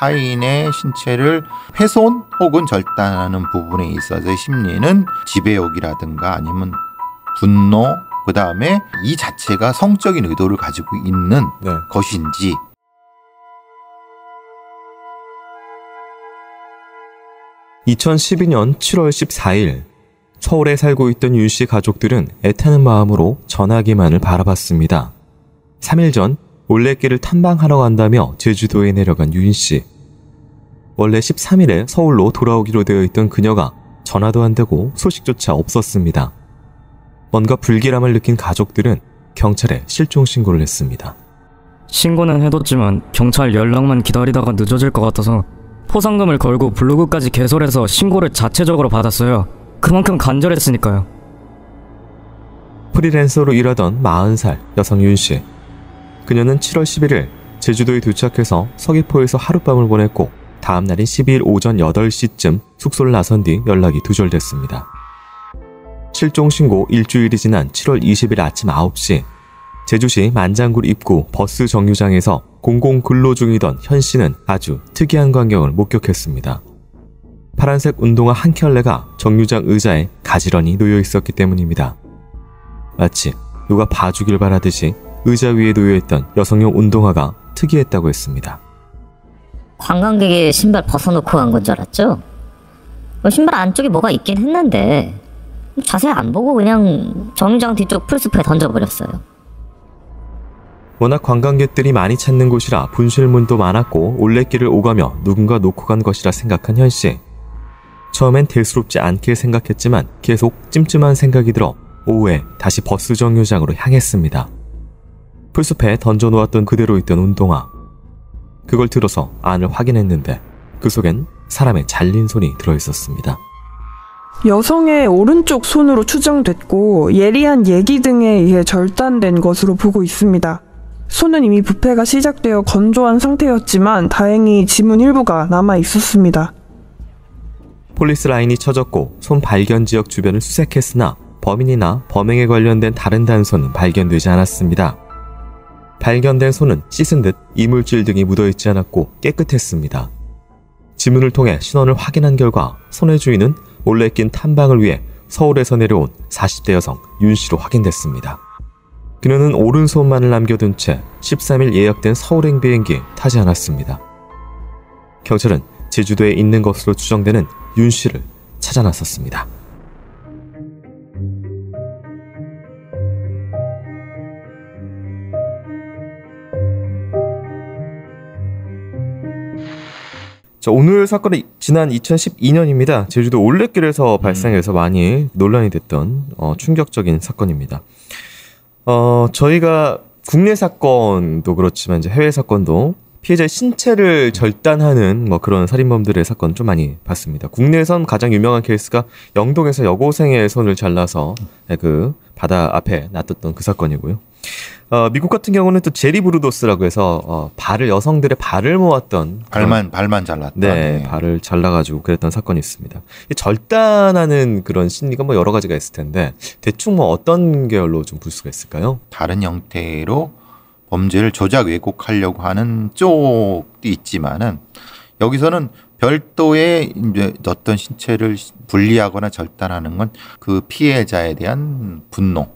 타인의 신체를 훼손 혹은 절단하는 부분에 있어서의 심리는 지배욕이라든가 아니면 분노 그 다음에 이 자체가 성적인 의도를 가지고 있는 네. 것인지 (2012년 7월 14일) 서울에 살고 있던 윤씨 가족들은 애타는 마음으로 전화기만을 바라봤습니다. 3일 전 올레길을 탐방하러 간다며 제주도에 내려간 유인 씨. 원래 13일에 서울로 돌아오기로 되어 있던 그녀가 전화도 안 되고 소식조차 없었습니다. 뭔가 불길함을 느낀 가족들은 경찰에 실종 신고를 했습니다. 신고는 해뒀지만 경찰 연락만 기다리다가 늦어질 것 같아서 포상금을 걸고 블로그까지 개설해서 신고를 자체적으로 받았어요. 그만큼 간절했으니까요. 프리랜서로 일하던 40살 여성 윤 씨. 그녀는 7월 11일 제주도에 도착해서 서귀포에서 하룻밤을 보냈고 다음 날인 12일 오전 8시쯤 숙소를 나선 뒤 연락이 두절됐습니다. 실종 신고 일주일이 지난 7월 20일 아침 9시 제주시 만장굴 입구 버스 정류장에서 공공 근로 중이던 현 씨는 아주 특이한 광경을 목격했습니다. 파란색 운동화 한 켤레가 정류장 의자에 가지런히 놓여 있었기 때문입니다. 마치 누가 봐주길 바라듯이 의자 위에 놓여있던 여성용 운동화가 특이했다고 했습니다. 관광객이 신발 벗어놓고 간 건 줄 알았죠? 어, 신발 안쪽에 뭐가 있긴 했는데 자세히 안 보고 그냥 정류장 뒤쪽 풀숲에 던져버렸어요. 워낙 관광객들이 많이 찾는 곳이라 분실문도 많았고 올레길을 오가며 누군가 놓고 간 것이라 생각한 현 씨. 처음엔 대수롭지 않게 생각했지만 계속 찜찜한 생각이 들어 오후에 다시 버스 정류장으로 향했습니다. 풀숲에 던져놓았던 그대로 있던 운동화. 그걸 들어서 안을 확인했는데 그 속엔 사람의 잘린 손이 들어있었습니다. 여성의 오른쪽 손으로 추정됐고 예리한 예기 등에 의해 절단된 것으로 보고 있습니다. 손은 이미 부패가 시작되어 건조한 상태였지만 다행히 지문 일부가 남아 있었습니다. 폴리스 라인이 쳐졌고 손 발견 지역 주변을 수색했으나 범인이나 범행에 관련된 다른 단서는 발견되지 않았습니다. 발견된 손은 씻은 듯 이물질 등이 묻어있지 않았고 깨끗했습니다. 지문을 통해 신원을 확인한 결과 손의 주인은 몰래 낀 탐방을 위해 서울에서 내려온 40대 여성 윤 씨로 확인됐습니다. 그녀는 오른손만을 남겨둔 채 13일 예약된 서울행 비행기에 타지 않았습니다. 경찰은 제주도에 있는 것으로 추정되는 윤 씨를 찾아났었습니다. 자, 오늘 사건은 지난 2012년입니다. 제주도 올레길에서 음. 발생해서 많이 논란이 됐던 어, 충격적인 사건입니다. 어, 저희가 국내 사건도 그렇지만 이제 해외 사건도 피해자의 신체를 절단하는 뭐 그런 살인범들의 사건 좀 많이 봤습니다. 국내에선 가장 유명한 케이스가 영동에서 여고생의 손을 잘라서 네, 그 바다 앞에 놔뒀던 그 사건이고요. 어, 미국 같은 경우는 또 제리 브루도스라고 해서 어, 발을 여성들의 발을 모았던 발만 발만 잘랐다. 네, 네, 발을 잘라가지고 그랬던 사건이 있습니다. 절단하는 그런 심리가 뭐 여러 가지가 있을 텐데 대충 뭐 어떤 계열로 좀 볼 수가 있을까요? 다른 형태로 범죄를 조작 왜곡하려고 하는 쪽도 있지만은 여기서는 별도의 이제 어떤 신체를 분리하거나 절단하는 건 그 피해자에 대한 분노와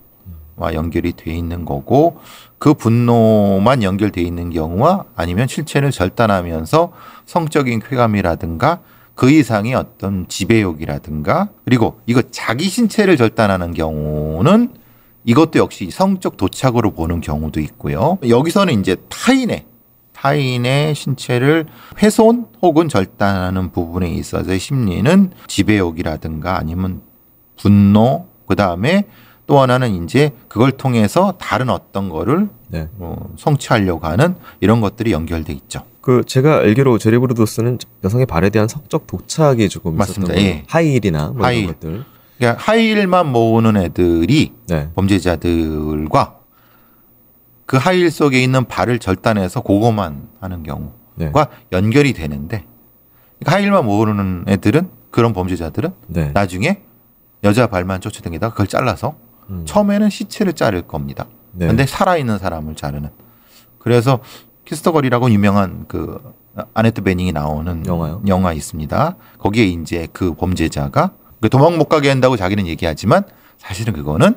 연결이 돼 있는 거고 그 분노만 연결돼 있는 경우와 아니면 실체를 절단하면서 성적인 쾌감이라든가 그 이상의 어떤 지배욕이라든가 그리고 이거 자기 신체를 절단하는 경우는 이것도 역시 성적 도착으로 보는 경우도 있고요. 여기서는 이제 타인의 타인의 신체를 훼손 혹은 절단하는 부분에 있어서 심리는 지배욕이라든가 아니면 분노 그 다음에 또 하나는 이제 그걸 통해서 다른 어떤 거를 네. 어, 성취하려고 하는 이런 것들이 연결돼 있죠. 그 제가 알기로 제리 브루도스는 여성의 발에 대한 성적 도착이 조금 맞습니다. 있었던 예. 하이힐이나 뭐 하이. 이런 것들 그러니까 하이힐만 모으는 애들이 네. 범죄자들과 그하이힐 속에 있는 발을 절단해서 고거만 하는 경우가 네. 연결이 되는데 그러니까 하일만 모으는 애들은 그런 범죄자들은 네. 나중에 여자 발만 쫓아다니다가 그걸 잘라서 음. 처음에는 시체를 자를 겁니다. 네. 근데 살아있는 사람을 자르는. 그래서 키스터걸이라고 유명한 그 아네트 베닝이 나오는 영화요? 영화 있습니다. 거기에 이제 그 범죄자가 그 도망 못 가게 한다고 자기는 얘기하지만 사실은 그거는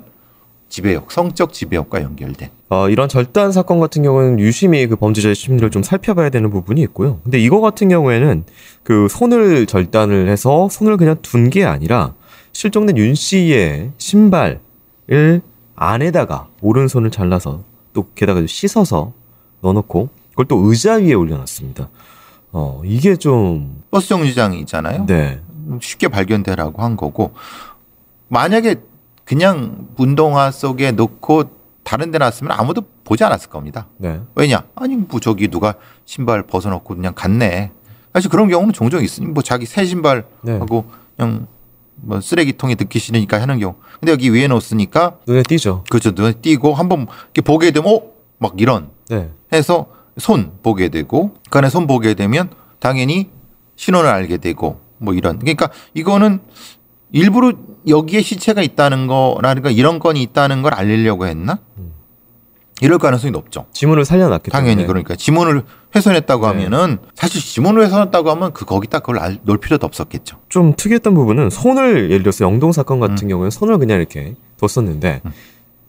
지배력, 성적 지배력과 연결된. 어, 이런 절단 사건 같은 경우는 유심히 그 범죄자의 심리를 좀 살펴봐야 되는 부분이 있고요. 근데 이거 같은 경우에는 그 손을 절단을 해서 손을 그냥 둔 게 아니라 실종된 윤 씨의 신발을 안에다가 오른손을 잘라서 또 게다가 씻어서 넣어놓고 그걸 또 의자 위에 올려놨습니다. 어, 이게 좀 버스 정류장 있잖아요. 네. 쉽게 발견되라고 한 거고 만약에 그냥 운동화 속에 넣고 다른 데 놨으면 아무도 보지 않았을 겁니다. 네. 왜냐? 아니 뭐 저기 누가 신발 벗어놓고 그냥 갔네. 사실 그런 경우는 종종 있으니 뭐 자기 새 신발 네. 하고 그냥 뭐 쓰레기통에 넣기 싫으니까 하는 경우. 근데 여기 위에 놓으니까 눈에 띄죠. 그렇죠. 눈에 띄고 한번 보게 되면 어? 막 이런 네. 해서 손 보게 되고 그 안에 손 보게 되면 당연히 신호를 알게 되고 뭐 이런. 그러니까 이거는 일부러 여기에 시체가 있다는 거라든가 그러니까 이런 건이 있다는 걸 알리려고 했나? 음. 이럴 가능성이 높죠. 지문을 살려놨기 당연히 때문에. 그러니까 지문을 훼손했다고 네. 하면은 사실 지문을 훼손했다고 하면 그 거기다 그걸 알, 놓을 필요도 없었겠죠. 좀 특이했던 부분은 손을 예를 들어서 영동 사건 같은 음. 경우에 손을 그냥 이렇게 뒀었는데 음.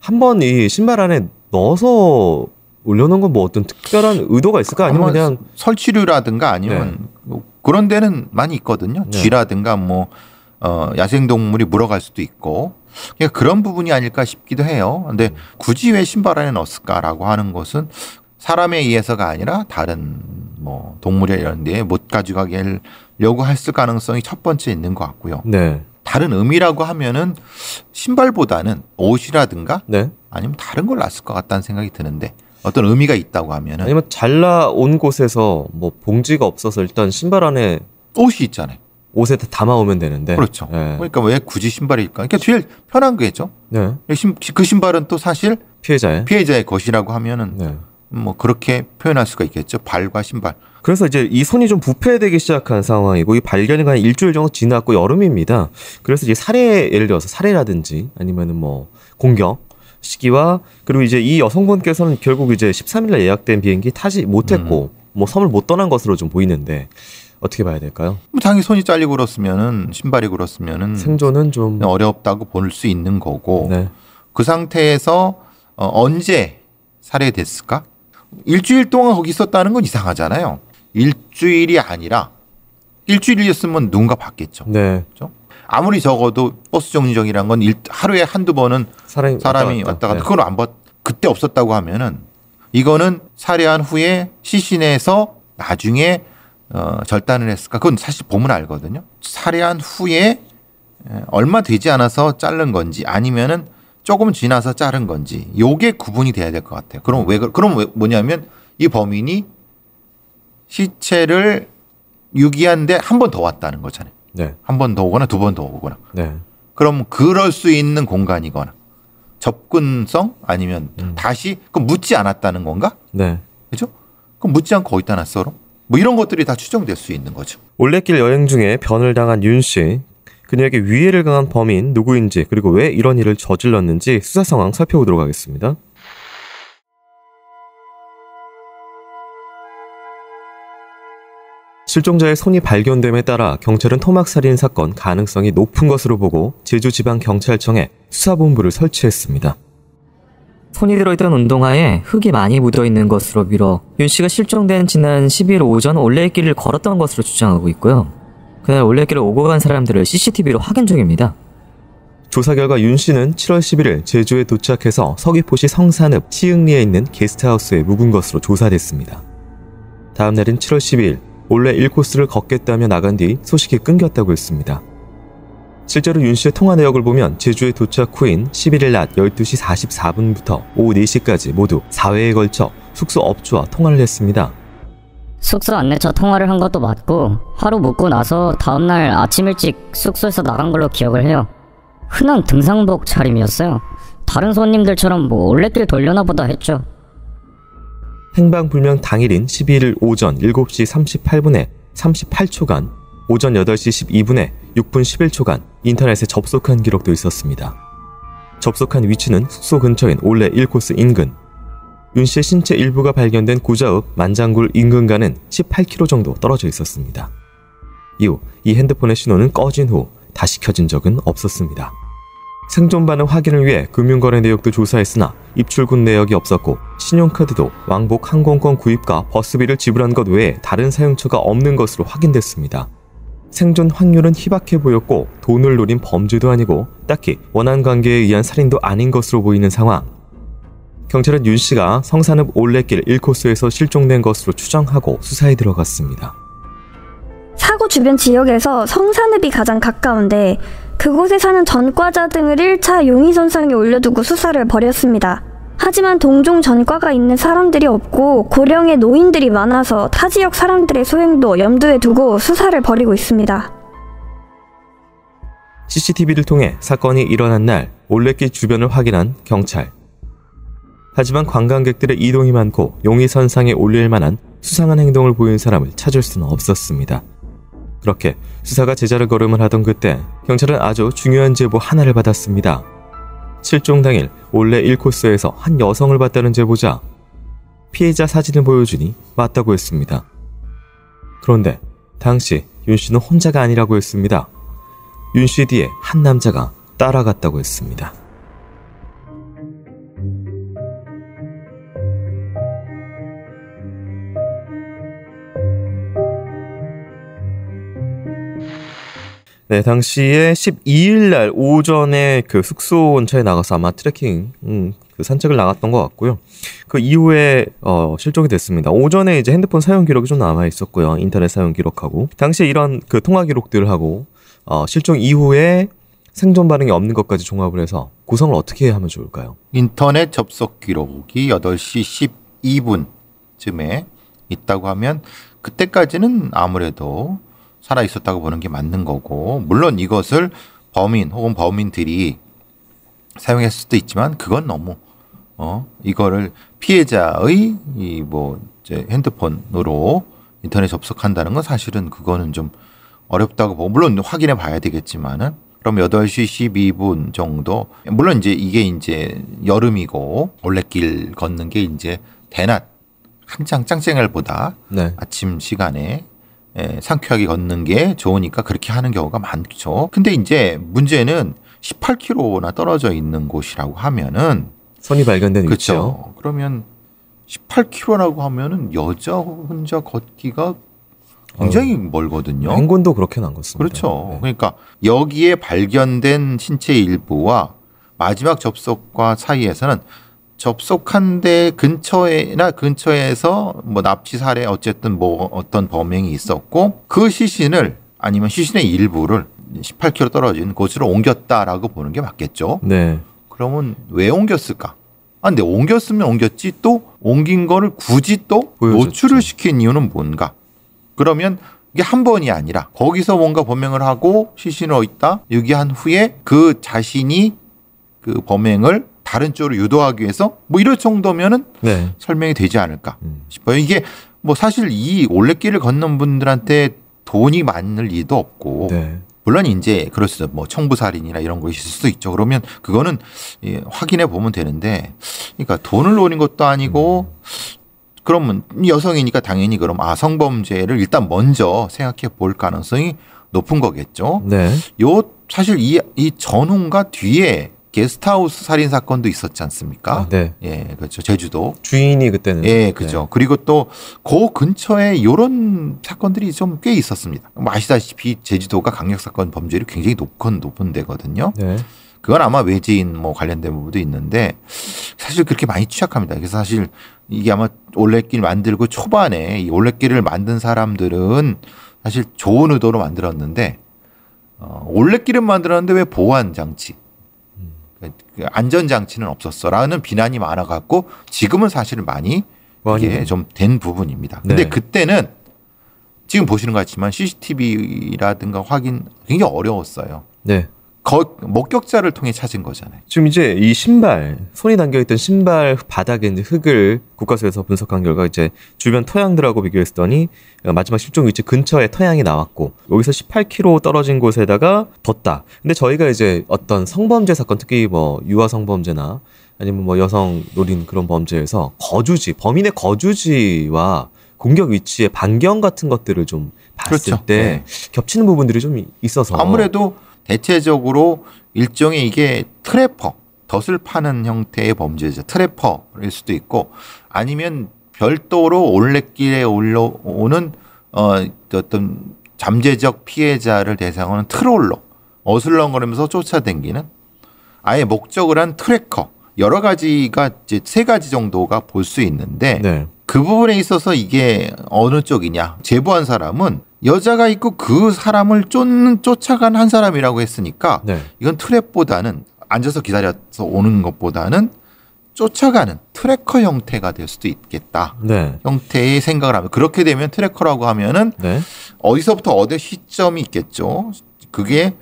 한번 이 신발 안에 넣어서 올려놓은 건 뭐 어떤 특별한 의도가 있을까? 아니면, 그냥 설치류라든가 아니면 네. 뭐 그런 데는 많이 있거든요. 네. 쥐라든가 뭐 어, 야생동물이 물어갈 수도 있고 그냥 그러니까 그런 부분이 아닐까 싶기도 해요. 근데 굳이 왜 신발 안에 넣었을까라고 하는 것은 사람에 의해서가 아니라 다른 뭐 동물이 이런 데에 못 가져가게 하려고 했을 가능성이 첫 번째 있는 것 같고요. 네. 다른 의미라고 하면은 신발보다는 옷이라든가 네. 아니면 다른 걸 놨을 것 같다는 생각이 드는데 어떤 의미가 있다고 하면 아니면 잘라온 곳에서 뭐 봉지가 없어서 일단 신발 안에 옷이 있잖아요. 옷에 담아오면 되는데. 그렇죠. 예. 그러니까 왜 굳이 신발일까? 그러니까 제일 편한 거겠죠. 네. 그 신발은 또 사실 피해자의 피해자의 것이라고 하면은 네. 뭐 그렇게 표현할 수가 있겠죠. 발과 신발. 그래서 이제 이 손이 좀 부패되기 시작한 상황이고 이 발견이 한 일주일 정도 지났고 여름입니다. 그래서 이제 살해 예를 들어서 살해라든지 아니면은 뭐 공격 시기와 그리고 이제 이 여성분께서는 결국 이제 13일날 예약된 비행기 타지 못했고 음. 뭐 섬을 못 떠난 것으로 좀 보이는데 어떻게 봐야 될까요? 뭐 당연히 손이 잘리고 그렇으면은 신발이 그렇으면은 생존은 좀 어렵다고 볼 수 있는 거고 네. 그 상태에서 어, 언제 살해됐을까? 일주일 동안 거기 있었다는 건 이상하잖아요. 일주일이 아니라 일주일이었으면 누군가 봤겠죠. 네. 그렇죠? 아무리 적어도 버스 정류장이란 건 일, 하루에 한두 번은 사람이, 사람이 왔다, 갔다. 갔다. 네. 그걸 안 봤, 그때 없었다고 하면은 이거는 살해한 후에 시신에서 나중에 어, 절단을 했을까? 그건 사실 보면 알거든요. 살해한 후에 얼마 되지 않아서 자른 건지 아니면은 조금 지나서 자른 건지 요게 구분이 돼야 될 것 같아요. 그럼 왜 그럼 왜 뭐냐면 이 범인이 시체를 유기한데 한 번 더 왔다는 거잖아요. 네. 한 번 더 오거나 두 번 더 오거나. 네. 그럼 그럴 수 있는 공간이거나 접근성 아니면 음. 다시 그 묻지 않았다는 건가? 네. 그죠? 그럼 묻지 않고 어디다 놨어? 뭐 이런 것들이 다 추정될 수 있는 거죠. 올레길 여행 중에 변을 당한 윤 씨. 그녀에게 위해를 강한 범인 누구인지 그리고 왜 이런 일을 저질렀는지 수사 상황 살펴보도록 하겠습니다. 실종자의 손이 발견됨에 따라 경찰은 토막살인 사건 가능성이 높은 것으로 보고 제주지방경찰청에 수사본부를 설치했습니다. 손이 들어있던 운동화에 흙이 많이 묻어있는 것으로 미뤄 윤 씨가 실종된 지난 10일 오전 올레길을 걸었던 것으로 주장하고 있고요. 그날 올레길을 오고 간 사람들을 CCTV로 확인 중입니다. 조사 결과 윤 씨는 7월 11일 제주에 도착해서 서귀포시 성산읍 치흥리에 있는 게스트하우스에 묵은 것으로 조사됐습니다. 다음 날인 7월 12일 원래 1코스를 걷겠다며 나간 뒤 소식이 끊겼다고 했습니다. 실제로 윤 씨의 통화 내역을 보면 제주에 도착 후인 11일 낮 12시 44분부터 오후 4시까지 모두 4회에 걸쳐 숙소 업주와 통화를 했습니다. 숙소 안내처 통화를 한 것도 맞고 하루 묵고 나서 다음날 아침 일찍 숙소에서 나간 걸로 기억을 해요. 흔한 등산복 차림이었어요. 다른 손님들처럼 뭐 올레길 돌려나 보다 했죠. 행방불명 당일인 12일 오전 7시 38분에 38초간, 오전 8시 12분에 6분 11초간 인터넷에 접속한 기록도 있었습니다. 접속한 위치는 숙소 근처인 올레 1코스 인근. 윤 씨의 신체 일부가 발견된 구자읍 만장굴 인근과는 18km 정도 떨어져 있었습니다. 이후 이 핸드폰의 신호는 꺼진 후 다시 켜진 적은 없었습니다. 생존 반응 확인을 위해 금융거래 내역도 조사했으나 입출금 내역이 없었고 신용카드도 왕복 항공권 구입과 버스비를 지불한 것 외에 다른 사용처가 없는 것으로 확인됐습니다. 생존 확률은 희박해 보였고 돈을 노린 범죄도 아니고 딱히 원한 관계에 의한 살인도 아닌 것으로 보이는 상황. 경찰은 윤 씨가 성산읍 올레길 1코스에서 실종된 것으로 추정하고 수사에 들어갔습니다. 사고 주변 지역에서 성산읍이 가장 가까운데 그곳에 사는 전과자 등을 1차 용의선상에 올려두고 수사를 벌였습니다. 하지만 동종 전과가 있는 사람들이 없고 고령의 노인들이 많아서 타 지역 사람들의 소행도 염두에 두고 수사를 벌이고 있습니다. CCTV를 통해 사건이 일어난 날 올레길 주변을 확인한 경찰. 하지만 관광객들의 이동이 많고 용의선상에 올릴 만한 수상한 행동을 보인 사람을 찾을 수는 없었습니다. 그렇게 수사가 제자를 걸음을 하던 그때 경찰은 아주 중요한 제보 하나를 받았습니다. 실종 당일 원래 1코스에서 한 여성을 봤다는 제보자 피해자 사진을 보여주니 맞다고 했습니다. 그런데 당시 윤 씨는 혼자가 아니라고 했습니다. 윤씨 뒤에 한 남자가 따라갔다고 했습니다. 네, 당시에 12일 날 오전에 그 숙소 근처에 나가서 아마 트레킹, 음, 그 산책을 나갔던 것 같고요. 그 이후에 어, 실종이 됐습니다. 오전에 이제 핸드폰 사용 기록이 좀 남아 있었고요. 인터넷 사용 기록하고 당시에 이런 그 통화 기록들을 하고 어, 실종 이후에 생존 반응이 없는 것까지 종합을 해서 구성을 어떻게 하면 좋을까요? 인터넷 접속 기록이 8시 12분쯤에 있다고 하면 그때까지는 아무래도 살아 있었다고 보는 게 맞는 거고 물론 이것을 범인 혹은 범인들이 사용했을 수도 있지만 그건 너무 어 이거를 피해자의 이 뭐 이제 핸드폰으로 인터넷 접속한다는 건 사실은 그거는 좀 어렵다고 보고 물론 확인해 봐야 되겠지만은 그럼 여덟 시 십이 분 정도 물론 이제 이게 이제 여름이고 올레길 걷는 게 이제 대낮 한창 짱쨍할 보다 네. 아침 시간에 예, 상쾌하게 걷는 게 좋으니까 그렇게 하는 경우가 많죠. 근데 이제 문제는 18km나 떨어져 있는 곳이라고 하면은 선이 발견된 그렇죠. 그러면 18km라고 하면은 여자 혼자 걷기가 굉장히 어, 멀거든요. 행군도 그렇게 난 것습니다. 그렇죠. 네. 그러니까 여기에 발견된 신체 일부와 마지막 접속과 사이에서는 접속한 데 근처에나 근처에서 뭐 납치 사례 어쨌든 뭐 어떤 범행이 있었고 그 시신을 아니면 시신의 일부를 18km 떨어진 곳으로 옮겼다라고 보는 게 맞겠죠. 네. 그러면 왜 옮겼을까? 아, 근데 옮겼으면 옮겼지 또 옮긴 거를 굳이 또 보여줬죠. 노출을 시킨 이유는 뭔가? 그러면 이게 한 번이 아니라 거기서 뭔가 범행을 하고 시신을 있다 유기한 후에 그 자신이 그 범행을 다른 쪽으로 유도하기 위해서 뭐 이럴 정도면은 네. 설명이 되지 않을까 음. 싶어요. 이게 뭐 사실 이 올레길을 걷는 분들한테 돈이 많을 리도 없고 네. 물론 이제 그럴 그렇죠. 수도 뭐 청부살인이나 이런 것이 있을 수도 있죠. 그러면 그거는 예, 확인해 보면 되는데 그러니까 돈을 노린 것도 아니고 음. 그러면 여성이니까 당연히 그럼 아 성범죄를 일단 먼저 생각해 볼 가능성이 높은 거겠죠. 네. 요 사실 이, 이 전후가 뒤에 게스트하우스 살인 사건도 있었지 않습니까? 아, 네. 예, 그렇죠. 제주도. 주인이 그때는. 예, 네. 그죠. 네. 그리고 또 그 근처에 이런 사건들이 좀 꽤 있었습니다. 뭐 아시다시피 제주도가 강력 사건 범죄율이 굉장히 높은 높은 데거든요. 네. 그건 아마 외지인 뭐 관련된 부분도 있는데 사실 그렇게 많이 취약합니다. 그래서 사실 이게 아마 올레길 만들고 초반에 이 올레길을 만든 사람들은 사실 좋은 의도로 만들었는데 어, 올레길은 만들었는데 왜 보안 장치 그 안전 장치는 없었어라는 비난이 많아 갖고 지금은 사실 많이 이게 좀 된 부분입니다. 근데 네. 그때는 지금 보시는 것 같지만 CCTV라든가 확인 굉장히 어려웠어요. 네. 거, 목격자를 통해 찾은 거잖아요. 지금 이제 이 신발, 손이 담겨있던 신발 바닥에 이제 흙을 국과수에서 분석한 결과 이제 주변 토양들하고 비교했더니 어, 마지막 실종 위치 근처에 토양이 나왔고 여기서 18km 떨어진 곳에다가 뒀다. 근데 저희가 이제 어떤 성범죄 사건 특히 뭐 유아 성범죄나 아니면 뭐 여성 노린 그런 범죄에서 거주지, 범인의 거주지와 공격 위치의 반경 같은 것들을 좀 봤을 그렇죠. 때 네. 겹치는 부분들이 좀 있어서 아무래도 대체적으로 일종의 이게 트래퍼, 덫을 파는 형태의 범죄자, 트래퍼일 수도 있고 아니면 별도로 올레길에 올라오는 어, 어떤 잠재적 피해자를 대상으로 는 트롤러, 어슬렁거리면서 쫓아댕기는 아예 목적을 한 트래커, 여러 가지가 이제 세 가지 정도가 볼 수 있는데 네. 그 부분에 있어서 이게 어느 쪽이냐. 제보한 사람은 여자가 있고 그 사람을 쫓는 쫓아간 한 사람이라고 했으니까 네. 이건 트랩보다는 앉아서 기다려서 오는 것보다는 쫓아가는 트래커 형태가 될 수도 있겠다. 네. 형태의 생각을 하면 그렇게 되면 트래커라고 하면은 네. 어디서부터 어디 시점이 있겠죠. 그게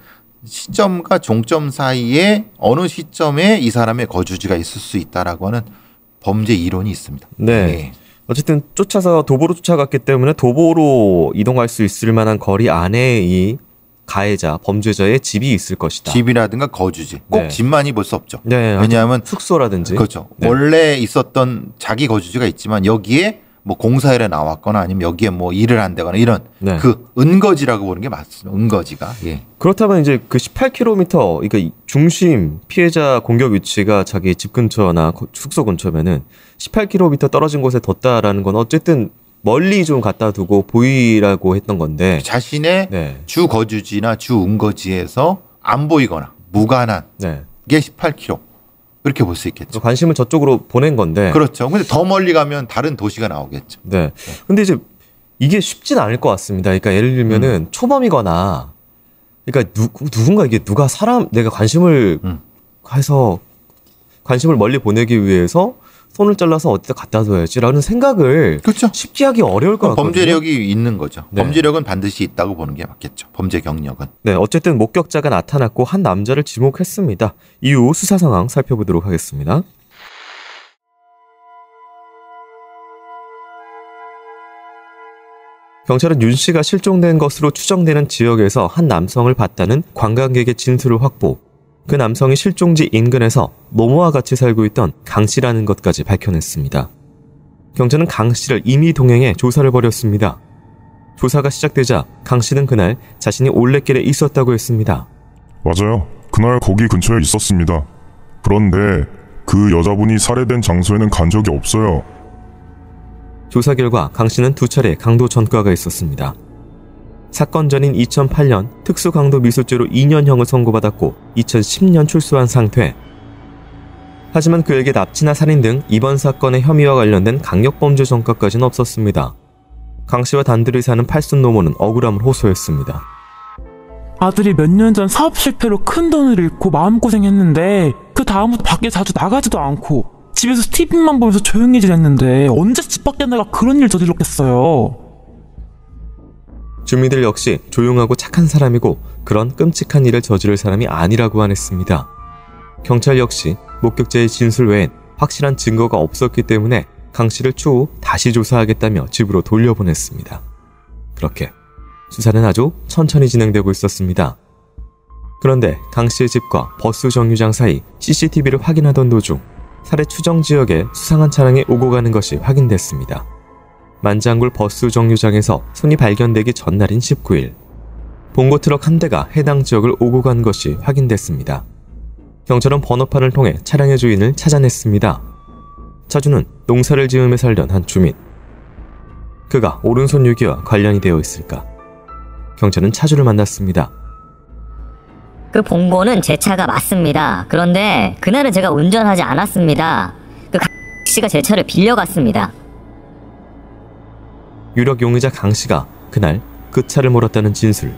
시점과 종점 사이에 어느 시점에 이 사람의 거주지가 있을 수 있다라고 하는 범죄 이론이 있습니다. 네. 예. 어쨌든 쫓아서 도보로 쫓아갔기 때문에 도보로 이동할 수 있을 만한 거리 안에 이 가해자 범죄자의 집이 있을 것이다. 집이라든가 거주지. 꼭 네. 집만이 볼 수 없죠. 네, 왜냐하면 숙소라든지 그렇죠. 네. 원래 있었던 자기 거주지가 있지만 여기에 뭐 공사일에 나왔거나 아니면 여기에 뭐 일을 한다거나 이런 네. 그 은거지라고 보는 게 맞습니다. 은거지가. 예. 그렇다면 이제 그 18km 그러니까 중심 피해자 공격 위치가 자기 집 근처나 숙소 근처면은 18km 떨어진 곳에 뒀다라는 건 어쨌든 멀리 좀 갖다 두고 보이라고 했던 건데 그 자신의 네. 주 거주지나 주 은거지에서 안 보이거나 무관한 네. 게 18km 그렇게 볼 수 있겠죠. 관심을 저쪽으로 보낸 건데. 그렇죠. 근데 더 멀리 가면 다른 도시가 나오겠죠. 네. 근데 이제 이게 쉽진 않을 것 같습니다. 그러니까 예를 들면은 음. 초범이거나 그러니까 누, 누군가 이게 누가 사람 내가 관심을 음. 해서 관심을 멀리 보내기 위해서 손을 잘라서 어디다 갖다 둬야지라는 생각을 그렇죠. 쉽게 하기 어려울 것같아요 범죄력이 있는 거죠. 네. 범죄력은 반드시 있다고 보는 게 맞겠죠. 범죄 경력은. 네, 어쨌든 목격자가 나타났고 한 남자를 지목했습니다. 이후 수사 상황 살펴보도록 하겠습니다. 경찰은 윤 씨가 실종된 것으로 추정되는 지역에서 한 남성을 봤다는 관광객의 진술을 확보, 그 남성이 실종지 인근에서 모모와 같이 살고 있던 강 씨라는 것까지 밝혀냈습니다. 경찰은 강 씨를 임의 동행해 조사를 벌였습니다. 조사가 시작되자 강 씨는 그날 자신이 올레길에 있었다고 했습니다. 맞아요. 그날 거기 근처에 있었습니다. 그런데 그 여자분이 살해된 장소에는 간 적이 없어요. 조사 결과 강 씨는 두 차례 강도 전과가 있었습니다. 사건 전인 2008년 특수강도 미수죄로 2년형을 선고받았고 2010년 출소한 상태. 하지만 그에게 납치나 살인 등 이번 사건의 혐의와 관련된 강력범죄 전과까지는 없었습니다. 강 씨와 단둘이 사는 팔순 노모는 억울함을 호소했습니다. 아들이 몇 년 전 사업 실패로 큰 돈을 잃고 마음고생했는데 그 다음부터 밖에 자주 나가지도 않고 집에서 TV만 보면서 조용해 지냈는데 언제 집 밖에 나가 그런 일 저질렀겠어요. 주민들 역시 조용하고 착한 사람이고 그런 끔찍한 일을 저지를 사람이 아니라고 안했습니다. 경찰 역시 목격자의 진술 외엔 확실한 증거가 없었기 때문에 강 씨를 추후 다시 조사하겠다며 집으로 돌려보냈습니다. 그렇게 수사는 아주 천천히 진행되고 있었습니다. 그런데 강 씨의 집과 버스 정류장 사이 CCTV를 확인하던 도중 살해 추정 지역에 수상한 차량이 오고 가는 것이 확인됐습니다. 만장굴 버스 정류장에서 손이 발견되기 전날인 19일 봉고 트럭 한 대가 해당 지역을 오고 간 것이 확인됐습니다. 경찰은 번호판을 통해 차량의 주인을 찾아냈습니다. 차주는 농사를 지으며 살던 한 주민. 그가 오른손 유기와 관련이 되어 있을까? 경찰은 차주를 만났습니다. 그 봉고는 제 차가 맞습니다. 그런데 그날은 제가 운전하지 않았습니다. 그 씨가 제 차를 빌려갔습니다. 유력 용의자 강 씨가 그날 그 차를 몰았다는 진술.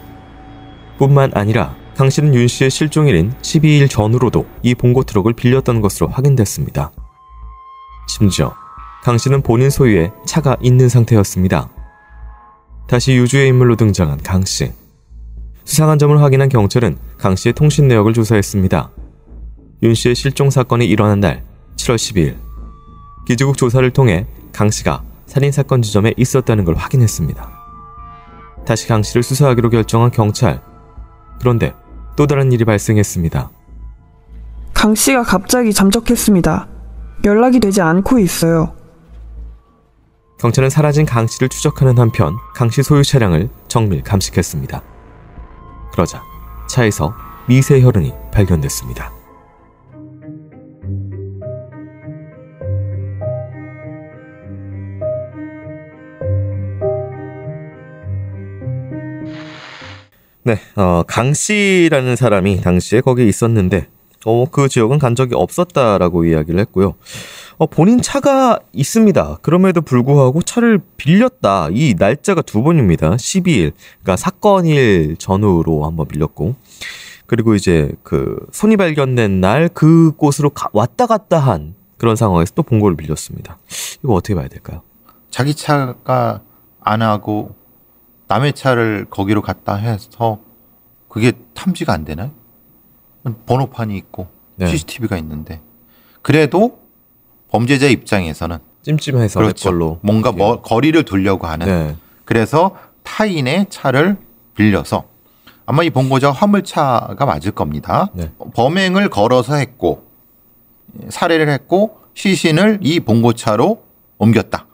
뿐만 아니라 강 씨는 윤 씨의 실종일인 12일 전후로도 이 봉고 트럭을 빌렸던 것으로 확인됐습니다. 심지어 강 씨는 본인 소유의 차가 있는 상태였습니다. 다시 유주의 인물로 등장한 강 씨. 수상한 점을 확인한 경찰은 강 씨의 통신 내역을 조사했습니다. 윤 씨의 실종 사건이 일어난 날 7월 12일 기지국 조사를 통해 강 씨가 살인사건 지점에 있었다는 걸 확인했습니다. 다시 강 씨를 수사하기로 결정한 경찰. 그런데 또 다른 일이 발생했습니다. 강 씨가 갑자기 잠적했습니다. 연락이 되지 않고 있어요. 경찰은 사라진 강 씨를 추적하는 한편 강씨 소유 차량을 정밀 감식했습니다. 그러자 차에서 미세 혈흔이 발견됐습니다. 네, 어, 강 씨라는 사람이 당시에 거기 있었는데 어, 그 지역은 간 적이 없었다라고 이야기를 했고요. 어, 본인 차가 있습니다. 그럼에도 불구하고 차를 빌렸다. 이 날짜가 두 번입니다. 12일, 그러니까 사건일 전후로 한번 빌렸고, 그리고 이제 그 손이 발견된 날 그곳으로 가, 왔다 갔다 한 그런 상황에서 또본고를 빌렸습니다. 이거 어떻게 봐야 될까요? 자기 차가 안 하고 남의 차를 거기로 갔다 해서 그게 탐지가 안 되나요? 번호판이 있고 네. CCTV가 있는데 그래도 범죄자 입장에서는 찜찜해서 그렇죠. 걸로 뭔가 뭐 거리를 두려고 하는 네. 그래서 타인의 차를 빌려서 아마 이 본고자 화물차가 맞을 겁니다. 네. 범행을 걸어서 했고 살해를 했고 시신을 이 봉고차로 옮겼다.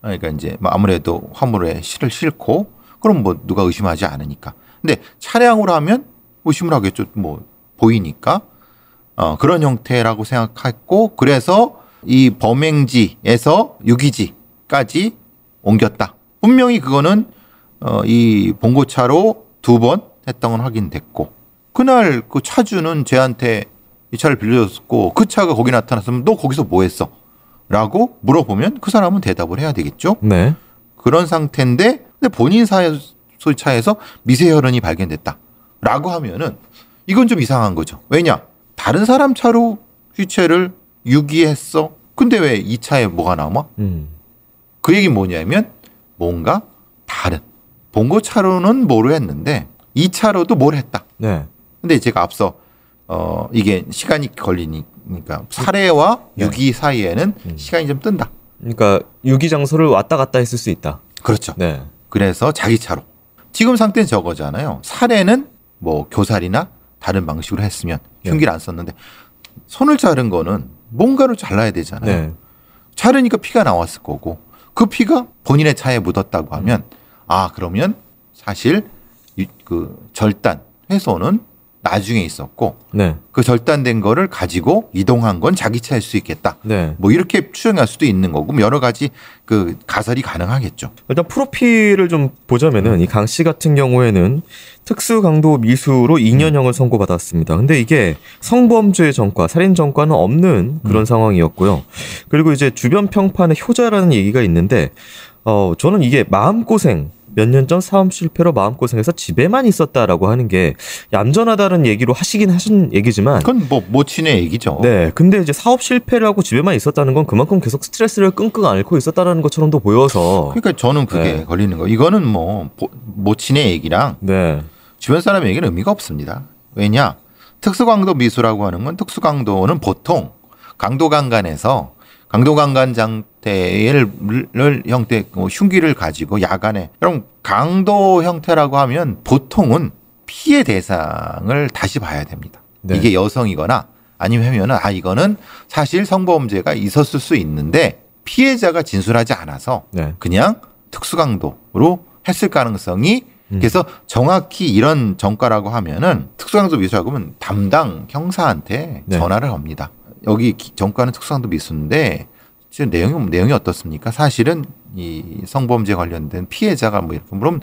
그러니까 이제 뭐 아무래도 화물에 실을 싣고 그럼 뭐 누가 의심하지 않으니까. 근데 차량으로 하면 의심을 하겠죠. 뭐 보이니까. 어, 그런 형태라고 생각했고 그래서 이 범행지에서 유기지까지 옮겼다. 분명히 그거는 어, 이 봉고차로 두 번 했던 건 확인됐고 그날 그 차주는 쟤한테 이 차를 빌려줬고 그 차가 거기 나타났으면 너 거기서 뭐 했어? 라고 물어보면 그 사람은 대답을 해야 되겠죠. 네. 그런 상태인데 근데 본인 사소차에서 미세 혈흔이 발견됐다라고 하면은 이건 좀 이상한 거죠. 왜냐? 다른 사람 차로 휴체를 유기했어. 근데 왜 이 차에 뭐가 남아? 음. 그 얘기 는 뭐냐면 뭔가 다른 본고 차로는 뭐로 했는데 이 차로도 뭘 했다. 네. 근데 제가 앞서 어 이게 시간이 걸리니까 사례와 네. 유기 사이에는 음. 시간이 좀 뜬다. 그러니까 유기 장소를 왔다 갔다 했을 수 있다. 그렇죠. 네. 그래서 자기 차로. 지금 상태는 저거잖아요. 사례는 뭐 교살이나 다른 방식으로 했으면 네. 흉기를 안 썼는데 손을 자른 거는 뭔가를 잘라야 되잖아요. 네. 자르니까 피가 나왔을 거고 그 피가 본인의 차에 묻었다고 하면 아 그러면 사실 그 절단 훼손은 나중에 있었고 네. 그 절단된 거를 가지고 이동한 건 자기 차일 수 있겠다. 네. 뭐 이렇게 추정할 수도 있는 거고 뭐 여러 가지 그 가설이 가능하겠죠. 일단 프로필을 좀 보자면은 이 강씨 같은 경우에는 특수 강도 미수로 2년형을 선고받았습니다. 근데 이게 성범죄 전과, 살인 전과는 없는 그런 음. 상황이었고요. 그리고 이제 주변 평판의 효자라는 얘기가 있는데 어 저는 이게 마음고생 몇년전 사업 실패로 마음고생해서 집에만 있었다라고 하는 게 얌전하다는 얘기로 하시긴 하신 얘기지만 그건 뭐 모친의 뭐 얘기죠. 네. 근데 이제 사업 실패를 하고 집에만 있었다는 건 그만큼 계속 스트레스를 끙끙 앓고 있었다라는 것처럼도 보여서 그러니까 저는 그게 네. 걸리는 거. 이거는 뭐 모친의 뭐 얘기랑 네. 주변 사람의 얘기는 의미가 없습니다. 왜냐? 특수강도 미수라고 하는 건 특수강도는 보통 강도 강간에서 강도강간 상태를 형태 뭐 흉기를 가지고 야간에 그럼 강도 형태라고 하면 보통은 피해 대상을 다시 봐야 됩니다. 네. 이게 여성이거나 아니면 은아 이거는 사실 성범죄가 있었을 수 있는데 피해자가 진술하지 않아서 네. 그냥 특수강도로 했을 가능성이 음. 그래서 정확히 이런 정과라고 하면은 특수강도 미수학금은 담당 형사한테 네. 전화를 합니다. 여기 정가는 특수상도 미수인데 지금 내용이 내용이 어떻습니까? 사실은 이 성범죄 관련된 피해자가 뭐 이렇게 물으면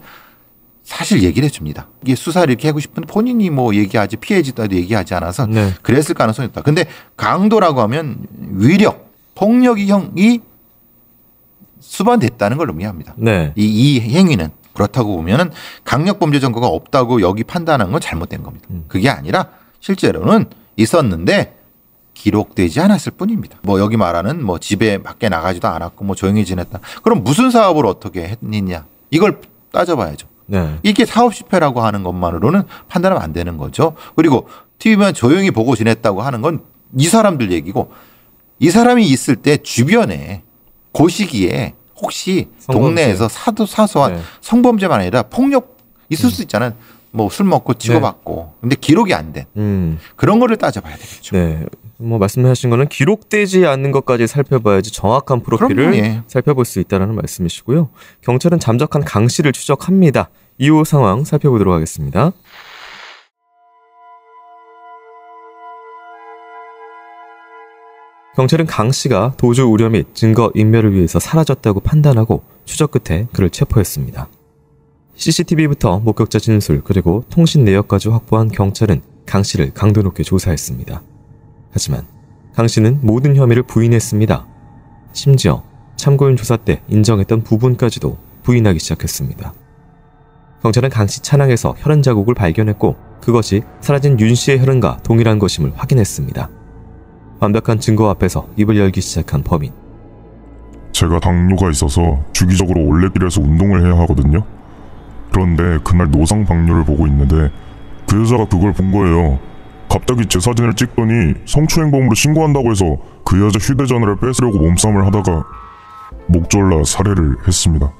사실 얘기를 해줍니다. 이게 수사를 이렇게 하고 싶은 본인이 뭐 얘기하지 피해자도 얘기하지 않아서 네. 그랬을 가능성이 있다. 근데 강도라고 하면 위력, 폭력형이 수반됐다는 걸 의미합니다. 네. 이, 이 행위는 그렇다고 보면은 강력 범죄 증거가 없다고 여기 판단한 건 잘못된 겁니다. 음. 그게 아니라 실제로는 있었는데 기록되지 않았을 뿐입니다. 뭐 여기 말하는 뭐 집에 밖에 나가지도 않았고 뭐 조용히 지냈다. 그럼 무슨 사업을 어떻게 했느냐 이걸 따져봐야죠. 네. 이게 사업 실패라고 하는 것만으로는 판단하면 안 되는 거죠. 그리고 TV만 조용히 보고 지냈다고 하는 건 이 사람들 얘기고 이 사람이 있을 때 주변에 고시기에 그 혹시 성범죄. 동네에서 사도 사소한 네. 성범죄만 아니라 폭력 있을 음. 수 있잖아요. 뭐술 먹고 찍어봤고 네. 근데 기록이 안된 음. 그런 거를 따져봐야 되겠죠. 네. 뭐 말씀하신 거는 기록되지 않는 것까지 살펴봐야지 정확한 프로필을 예. 살펴볼 수 있다는 라 말씀이시고요. 경찰은 잠적한 강 씨를 추적합니다. 이후 상황 살펴보도록 하겠습니다. 경찰은 강 씨가 도주 우려 및 증거 인멸을 위해서 사라졌다고 판단하고 추적 끝에 그를 체포했습니다. CCTV부터 목격자 진술 그리고 통신 내역까지 확보한 경찰은 강 씨를 강도 높게 조사했습니다. 하지만 강 씨는 모든 혐의를 부인했습니다. 심지어 참고인 조사 때 인정했던 부분까지도 부인하기 시작했습니다. 경찰은 강씨 차량에서 혈흔 자국을 발견했고 그것이 사라진 윤 씨의 혈흔과 동일한 것임을 확인했습니다. 완벽한 증거 앞에서 입을 열기 시작한 범인. 제가 당뇨가 있어서 주기적으로 올레길에서 운동을 해야 하거든요. 그런데 그날 노상 방뇨를 보고 있는데 그 여자가 그걸 본 거예요. 갑자기 제 사진을 찍더니 성추행범으로 신고한다고 해서 그 여자 휴대전화를 뺏으려고 몸싸움을 하다가 목졸라 살해를 했습니다.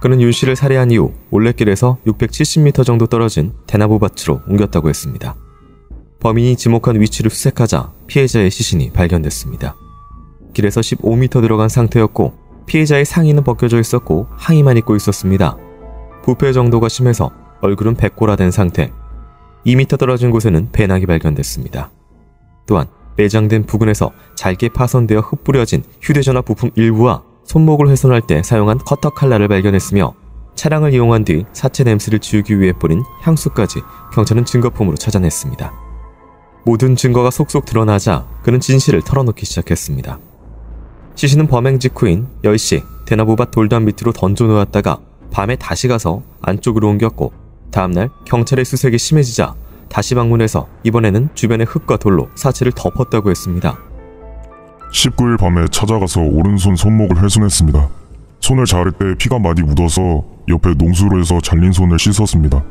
그는 윤 씨를 살해한 이후 올레길에서 670m 정도 떨어진 대나무밭으로 옮겼다고 했습니다. 범인이 지목한 위치를 수색하자 피해자의 시신이 발견됐습니다. 길에서 15m 들어간 상태였고 피해자의 상의는 벗겨져 있었고 항의만 입고 있었습니다. 부패 정도가 심해서 얼굴은 백골화된 상태, 2m 떨어진 곳에는 배낭이 발견됐습니다. 또한 매장된 부근에서 잘게 파손되어 흩뿌려진 휴대전화 부품 일부와 손목을 훼손할 때 사용한 커터 칼날을 발견했으며 차량을 이용한 뒤 사체 냄새를 지우기 위해 뿌린 향수까지 경찰은 증거품으로 찾아냈습니다. 모든 증거가 속속 드러나자 그는 진실을 털어놓기 시작했습니다. 시신은 범행 직후인 10시 대나무밭 돌담 밑으로 던져놓았다가 밤에 다시 가서 안쪽으로 옮겼고 다음날 경찰의 수색이 심해지자 다시 방문해서 이번에는 주변의 흙과 돌로 사체를 덮었다고 했습니다. 19일 밤에 찾아가서 오른손 손목을 훼손했습니다. 손을 자를 때 피가 많이 묻어서 옆에 농수로 에서 잘린 손을 씻었습니다.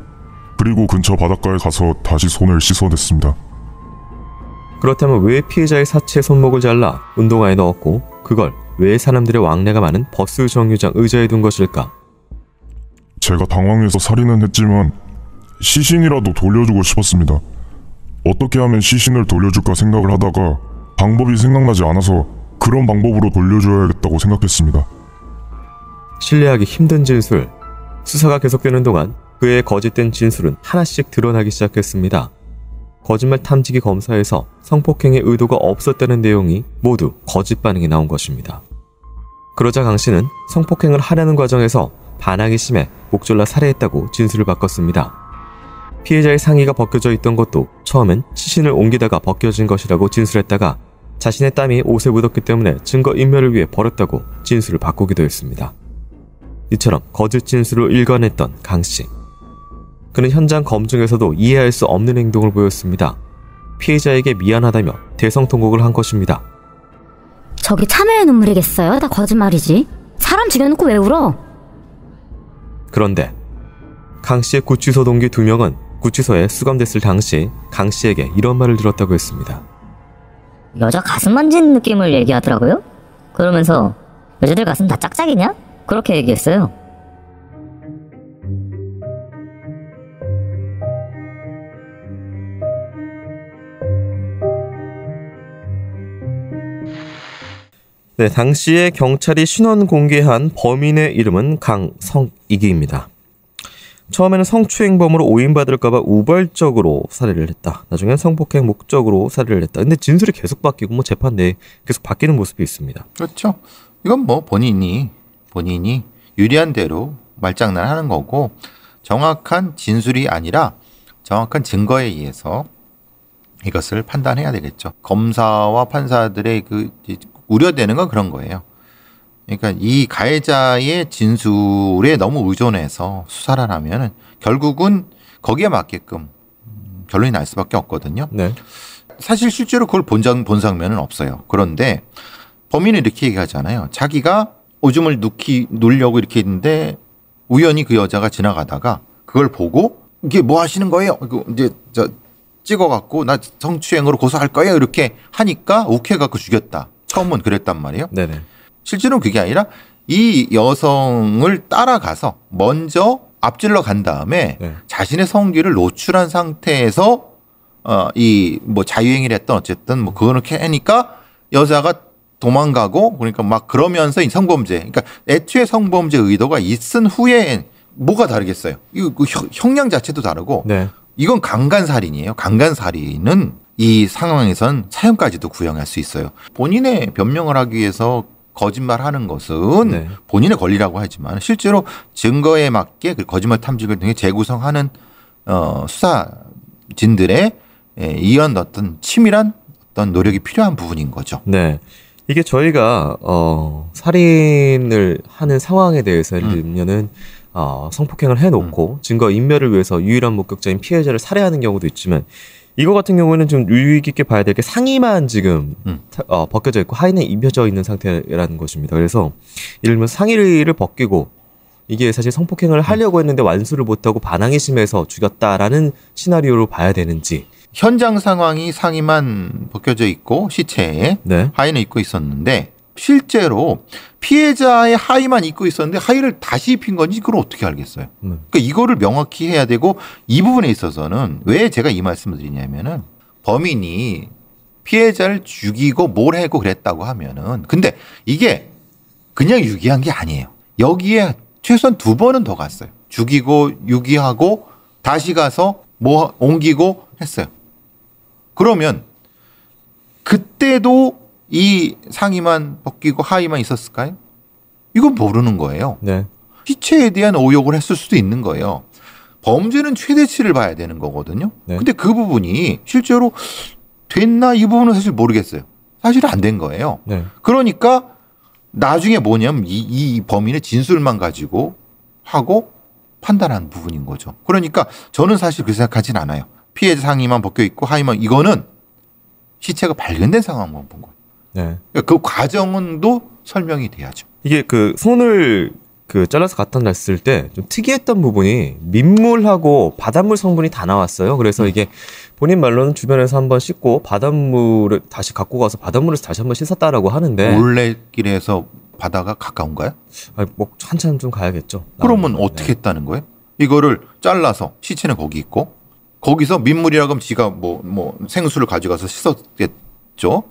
그리고 근처 바닷가에 가서 다시 손을 씻어냈습니다. 그렇다면 왜 피해자의 사체 손목을 잘라 운동화에 넣었고 그걸 왜 사람들의 왕래가 많은 버스 정류장 의자에 둔 것일까? 제가 당황해서 살인은 했지만 시신이라도 돌려주고 싶었습니다. 어떻게 하면 시신을 돌려줄까 생각을 하다가 방법이 생각나지 않아서 그런 방법으로 돌려줘야겠다고 생각했습니다. 신뢰하기 힘든 진술. 수사가 계속되는 동안 그의 거짓된 진술은 하나씩 드러나기 시작했습니다. 거짓말 탐지기 검사에서 성폭행의 의도가 없었다는 내용이 모두 거짓 반응이 나온 것입니다. 그러자 강 씨는 성폭행을 하려는 과정에서 반항이 심해 목졸라 살해했다고 진술을 바꿨습니다. 피해자의 상의가 벗겨져 있던 것도 처음엔 시신을 옮기다가 벗겨진 것이라고 진술했다가 자신의 땀이 옷에 묻었기 때문에 증거 인멸을 위해 버렸다고 진술을 바꾸기도 했습니다. 이처럼 거짓 진술로 일관했던 강 씨. 그는 현장 검증에서도 이해할 수 없는 행동을 보였습니다. 피해자에게 미안하다며 대성통곡을 한 것입니다. 저기 참외의 눈물이겠어요? 다 거짓말이지. 사람 죽여놓고 왜 울어? 그런데 강 씨의 구치소 동기 두 명은 구치소에 수감됐을 당시 강 씨에게 이런 말을 들었다고 했습니다. 여자 가슴 만진 느낌을 얘기하더라고요? 그러면서 여자들 가슴 다 짝짝이냐? 그렇게 얘기했어요. 네, 당시에 경찰이 신원 공개한 범인의 이름은 강성익입니다. 처음에는 성추행범으로 오인받을까봐 우발적으로 살해를 했다. 나중엔 성폭행 목적으로 살해를 했다. 근데 진술이 계속 바뀌고 뭐 재판 내에 계속 바뀌는 모습이 있습니다. 그렇죠. 이건 뭐 본인이 본인이 유리한 대로 말장난하는 거고 정확한 진술이 아니라 정확한 증거에 의해서 이것을 판단해야 되겠죠. 검사와 판사들의 그 우려되는 건 그런 거예요. 그러니까 이 가해자의 진술에 너무 의존해서 수사를 하면 결국은 거기에 맞게끔 결론이 날 수밖에 없거든요. 네. 사실 실제로 그걸 본, 장, 본 장면은 없어요. 그런데 범인은 이렇게 얘기하잖아요. 자기가 오줌을 누기 누려고 이렇게 했는데 우연히 그 여자가 지나가다가 그걸 보고 이게 뭐 하시는 거예요? 이제 저 찍어갖고 나 성추행으로 고소할 거예요. 이렇게 하니까 욱해갖고 죽였다. 처음은 그랬단 말이에요. 네네. 실제로는 그게 아니라 이 여성을 따라가서 먼저 앞질러 간 다음에 네. 자신의 성기를 노출한 상태에서 어, 이뭐 자유행위를 했던 어쨌든 뭐 그거는 캐니까 여자가 도망가고 그러니까 막 그러면서 이 성범죄 그러니까 애초에 성범죄 의도가 있은 후에 뭐가 다르겠어요? 이거 그 형량 자체도 다르고 네. 이건 강간살인이에요. 강간살인은 이 상황에선 사형까지도 구형할 수 있어요. 본인의 변명을 하기 위해서 거짓말하는 것은 네. 본인의 권리라고 하지만 실제로 증거에 맞게 그 거짓말 탐지를 통해 재구성하는 어, 수사진들의 예, 이런 어떤 치밀한 어떤 노력이 필요한 부분인 거죠. 네. 이게 저희가 어 살인을 하는 상황에 대해서 예를 음. 들면은 어 성폭행을 해놓고 음. 증거 인멸을 위해서 유일한 목격자인 피해자를 살해하는 경우도 있지만 이거 같은 경우에는 좀 유의 깊게 봐야 될 게 상의만 지금 음. 어, 벗겨져 있고 하의는 입혀져 있는 상태라는 것입니다. 그래서 예를 들면 상의를 벗기고 이게 사실 성폭행을 음. 하려고 했는데 완수를 못하고 반항이 심해서 죽였다라는 시나리오로 봐야 되는지 현장 상황이 상의만 벗겨져 있고 시체에 네. 하의는 입고 있었는데 실제로 피해자의 하의만 입고 있었는데 하의를 다시 입힌 건지 그걸 어떻게 알겠어요. 네. 그러니까 이거를 명확히 해야 되고 이 부분에 있어서는 왜 제가 이 말씀을 드리냐면은 범인이 피해자를 죽이고 뭘 했고 그랬다고 하면은 근데 이게 그냥 유기한 게 아니에요. 여기에 최소한 두 번은 더 갔어요. 죽이고 유기하고 다시 가서 뭐 옮기고 했어요. 그러면 그때도 이 상의만 벗기고 하의만 있었을까요? 이건 모르는 거예요. 네. 시체에 대한 오욕을 했을 수도 있는 거예요. 범죄는 최대치를 봐야 되는 거거든요. 네. 근데 그 부분이 실제로 됐나 이 부분은 사실 모르겠어요. 사실 안 된 거예요. 네. 그러니까 나중에 뭐냐면 이, 이 범인의 진술만 가지고 하고 판단한 부분인 거죠. 그러니까 저는 사실 그렇게 생각하진 않아요. 피해 상의만 벗겨 있고 하의만 이거는 시체가 발견된 상황만 본 거예요. 네. 그러니까 그 과정도 은 설명이 돼야죠. 이게 그 손을 그 잘라서 갖다 놨을 때 좀 특이했던 부분이 민물하고 바닷물 성분이 다 나왔어요. 그래서 음. 이게 본인 말로는 주변에서 한번 씻고 바닷물을 다시 갖고 가서 바닷물을 다시 한번 씻었다라고 하는데 올레길에서 바다가 가까운가요? 아니, 뭐 한참 좀 가야겠죠. 그러면 건데. 어떻게 네. 했다는 거예요? 이거를 잘라서 시체는 거기 있고 거기서 민물이라그러면 지가 뭐뭐 뭐 생수를 가져가서 씻었겠죠.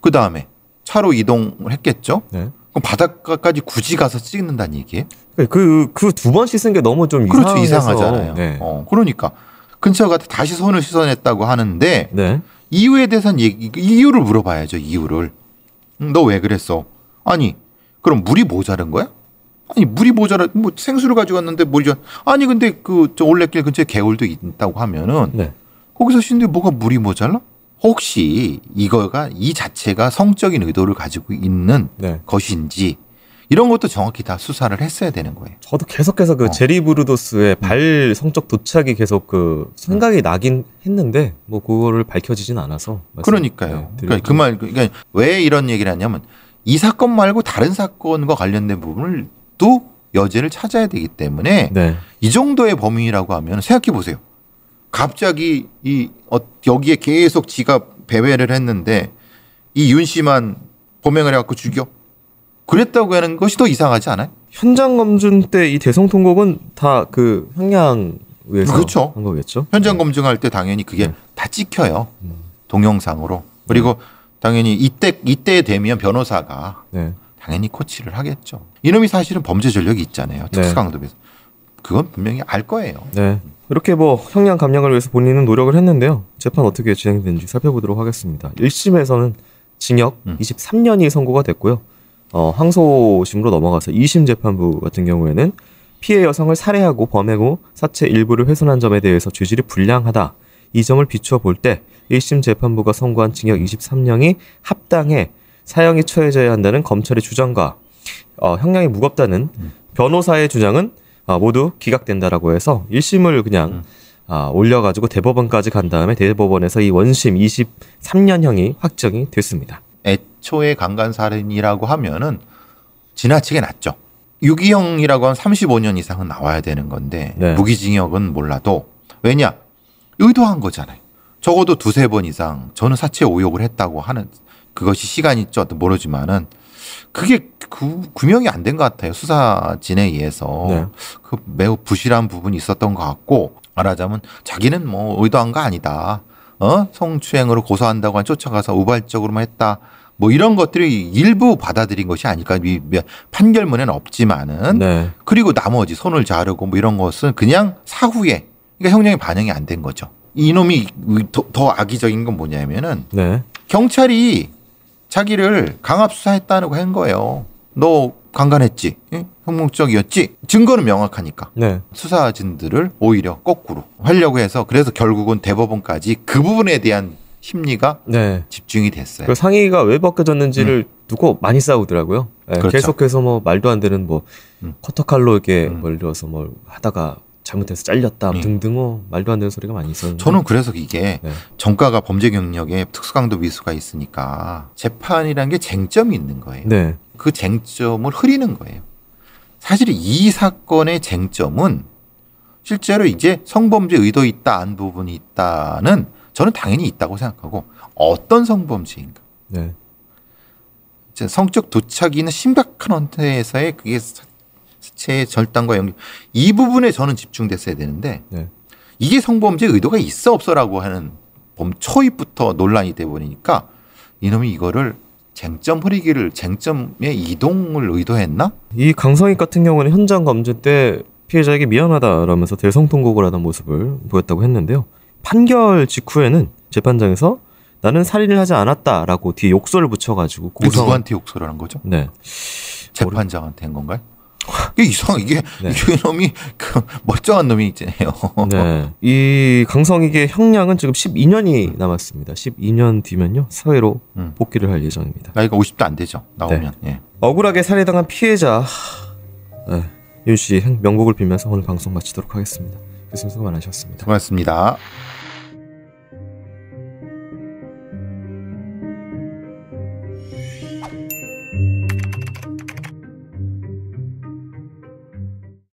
그 다음에 차로 이동을 했겠죠. 네. 그럼 바닷가까지 굳이 가서 찍는다는 얘기예요? 네, 그그 두 번 씻은 게 너무 좀 그렇죠 이상하잖아요 네. 어, 그러니까 근처 가서 다시 손을 씻어냈다고 하는데 네. 이유에 대해서는 얘기, 이유를 물어봐야죠. 이유를 음, 너왜 그랬어? 아니 그럼 물이 모자른 거야? 아니 물이 모자라 뭐 생수를 가져갔는데 물이 아니 근데 그저 올레길 근처에 개울도 있다고 하면은 네. 거기서 쉬는데 뭐가 물이 모자라? 혹시 이거가 이 자체가 성적인 의도를 가지고 있는 네. 것인지 이런 것도 정확히 다 수사를 했어야 되는 거예요. 저도 계속해서 그 어. 제리 브루도스의 음. 발 성적 도착이 계속 그 생각이 음. 나긴 했는데 뭐 그거를 밝혀지진 않아서 그러니까요. 네, 그러니까 그 말 그러니까 왜 이런 얘기를 하냐면 이 사건 말고 다른 사건과 관련된 부분을 또 여죄를 찾아야 되기 때문에 네. 이 정도의 범위라고 하면 생각해 보세요. 갑자기 이 어, 여기에 계속 지가 배회를 했는데 이 윤 씨만 범행을 해갖고 죽여 그랬다고 하는 것이 더 이상하지 않아요? 현장 검증 때 이 대성 통곡은 다 그 형량 위해서 그렇죠. 한 거겠죠. 현장 네. 검증할 때 당연히 그게 네. 다 찍혀요 음. 동영상으로 그리고 네. 당연히 이때 이때 되면 변호사가 네. 당연히 코치를 하겠죠. 이놈이 사실은 범죄 전력이 있잖아요 네. 특수강도에서 그건 분명히 알 거예요. 네. 이렇게 뭐 형량 감량을 위해서 본인은 노력을 했는데요. 재판 어떻게 진행되는지 살펴보도록 하겠습니다. 1심에서는 징역 음. 23년이 선고가 됐고요. 어, 항소심으로 넘어가서 2심 재판부 같은 경우에는 피해 여성을 살해하고 범행후 사체 일부를 훼손한 점에 대해서 죄질이 불량하다. 이 점을 비추어 볼 때 1심 재판부가 선고한 징역 23년이 합당해 사형이 처해져야 한다는 검찰의 주장과 어, 형량이 무겁다는 음. 변호사의 주장은 아, 모두 기각된다라고 해서 1심을 그냥 음. 아, 올려가지고 대법원까지 간 다음에 대법원에서 이 원심 23년형이 확정이 됐습니다. 애초에 강간살인이라고 하면은 지나치게 낮죠. 유기형이라고 하 35년 이상은 나와야 되는 건데 네. 무기징역은 몰라도 왜냐 의도한 거잖아요. 적어도 두세 번 이상 저는 사체 오욕을 했다고 하는 그것이 시간이 쪄 모르지만은 그게 구, 명이 안 된 것 같아요. 수사진에 의해서 네. 그 매우 부실한 부분이 있었던 것 같고 말하자면 자기는 뭐 의도한 거 아니다. 어? 성추행으로 고소한다고 한 쫓아가서 우발적으로만 했다. 뭐 이런 것들이 일부 받아들인 것이 아닐까 판결문에는 없지만은 네. 그리고 나머지 손을 자르고 뭐 이런 것은 그냥 사후에 그러니까 형량이 반영이 안 된 거죠. 이놈이 더, 더 악의적인 건 뭐냐면은 네. 경찰이 자기를 강압수사했다고 한 거예요. 너 강간했지? 응? 성공적이었지? 증거는 명확하니까. 네. 수사진들을 오히려 거꾸로 하려고 해서 그래서 결국은 대법원까지 그 부분에 대한 심리가 네. 집중이 됐어요. 상의가 왜 바뀌어졌는지를 음. 두고 많이 싸우더라고요. 네, 그렇죠. 계속해서 뭐 말도 안 되는 뭐 음. 커터칼로 이렇게 음. 멀어서뭘 하다가 잘못해서 잘렸다 네. 등등어 말도 안 되는 소리가 많이 있었는데 저는 그래서 이게 네. 정가가 범죄 경력에 특수강도 미수가 있으니까 재판이라는 게 쟁점이 있는 거예요. 네. 그 쟁점을 흐리는 거예요. 사실 이 사건의 쟁점은 실제로 이제 성범죄 의도 있다 안 부분이 있다는 저는 당연히 있다고 생각하고 어떤 성범죄인가. 네. 성적 도착이 있는 심각한 언태에서의 그게 시체의 절단과 연결 이 부분에 저는 집중됐어야 되는데 네. 이게 성범죄 의도가 있어 없어라고 하는 범 초입부터 논란이 돼 버리니까 이놈이 이거를 쟁점 흐리기를 쟁점의 이동을 의도했나? 이 강성익 같은 경우는 현장 검지때 피해자에게 미안하다라면서 대성 통곡을 하는 모습을 보였다고 했는데요. 판결 직후에는 재판장에서 나는 살인을 하지 않았다라고 뒤에 욕설을 붙여가지고 그 고성. 누구한테 욕설을한 거죠? 네. 재판장한테 한 건가요? 이게 이상 이게 네. 이놈이 그 멀쩡한 놈이 있잖아요. 네. 이 강성익의 형량은 지금 12년이 남았습니다. 12년 뒤면요 사회로 음. 복귀를 할 예정입니다. 나이가 50도 안 되죠. 나오면. 네. 예. 억울하게 살해당한 피해자 네. 윤씨 명복을 빌면서 오늘 방송 마치도록 하겠습니다. 교수님 그 수고 많으셨습니다. 고맙습니다.